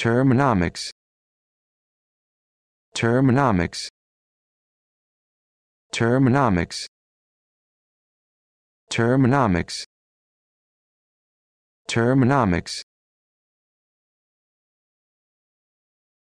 Terminomics. Terminomics. Terminomics. Terminomics. Terminomics.